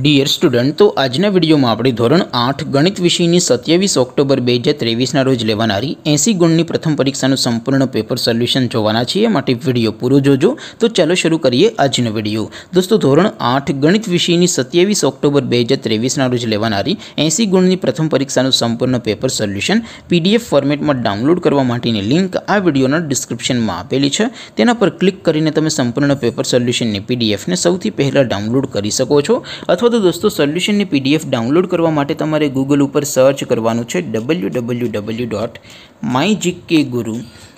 dear student તો આજના વિડીયોમાં આપણે ધોરણ આઠ ગણિત વિષયની સત્યાવીસ ઓક્ટોબર બે હજાર ત્રેવીસના રોજ લેવાનારી એંસી ગુણની પ્રથમ પરીક્ષાનું સંપૂર્ણ પેપર સોલ્યુશન જોવાના છીએ માટે વિડીયો પૂરો જોજો તો ચાલો શરૂ કરીએ આજનો વિડીયો દોસ્તો ધોરણ આઠ ગણિત વિષયની સત્યાવીસ ઓક્ટોબર બે હજાર ત્રેવીસના રોજ લેવાનારી એંસી ગુણની પ્રથમ પરીક્ષાનું સંપૂર્ણ પેપર સોલ્યુશન પીડીએફ ફોર્મેટમાં ડાઉનલોડ કરવા માટેની લિંક આ વિડીયોના ડિસ્ક્રિપ્શનમાં આપેલી છે તેના પર ક્લિક કરીને તમે સંપૂર્ણ પેપર સોલ્યુશનની પીડીએફને સૌથી પહેલાં ડાઉનલોડ કરી શકો છો તો દોસ્તો સોલ્યુશન ની પીડીએફ ડાઉનલોડ કરવા માટે તમારે Google ઉપર સર્ચ કરવાનું છે www.mygkguru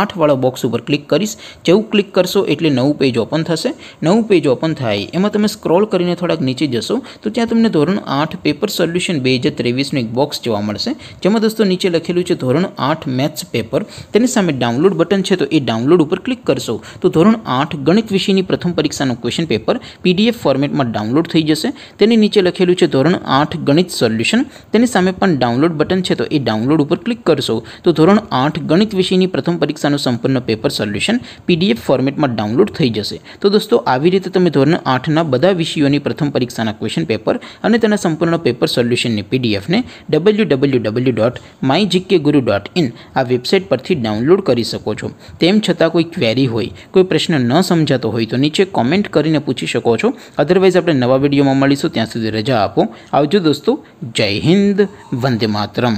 8 વાળો બોક્સ ઉપર ક્લિક કરશો જેવું ક્લિક કરશો એટલે નવું પેજ ઓપન થશે નવું પેજ ઓપન થાય એમાં તમે સ્ક્રોલ કરીને થોડક નીચે જશો તો ત્યાં તમને ધોરણ 8 પેપર સોલ્યુશન 2023 નો એક બોક્સ જોવા મળશે જેમ આ દોસ્તો નીચે લખેલું છે ધોરણ 8 मैथ्स પેપર તેની સામે ડાઉનલોડ બટન છે તો એ ડાઉનલોડ ઉપર ક્લિક કરશો તો ધોરણ 8 ગણિત વિષયની પ્રથમ પરીક્ષા નું ક્વેશ્ચન પેપર PDF ફોર્મેટમાં ડાઉનલોડ થઈ જશે તેની નીચે લખેલું છે ધોરણ 8 ગણિત સોલ્યુશન તેની સામે પણ ડાઉનલોડ બટન છે તો એ ડાઉનલોડ ઉપર ક્લિક કરશો તો ધોરણ 8 ગણિત વિષયની પ્રથમ સનો સંપૂર્ણ નો પેપર સોલ્યુશન પીડીએફ ફોર્મેટ માં ડાઉનલોડ થઈ જશે તો દોસ્તો આવી રીતે તમે ધોરણ 8 ના બધા વિષયો ની પ્રથમ પરીક્ષા ના ક્વેશ્ચન પેપર અને તેના સંપૂર્ણ નો પેપર સોલ્યુશન ને પીડીએફ ને www.mygkguru.in આ વેબસાઈટ પરથી ડાઉનલોડ કરી શકો છો તેમ છતાં કોઈ ક્વેરી હોય કોઈ પ્રશ્ન ન સમજતો હોય તો નીચે કમેન્ટ કરીને પૂછી શકો છો અધરવાઇઝ આપણે નવા વિડિયો માં મળીશું ત્યાં સુધી રજા આપો આવજો દોસ્તો જય હિન્દ વંદે માતરમ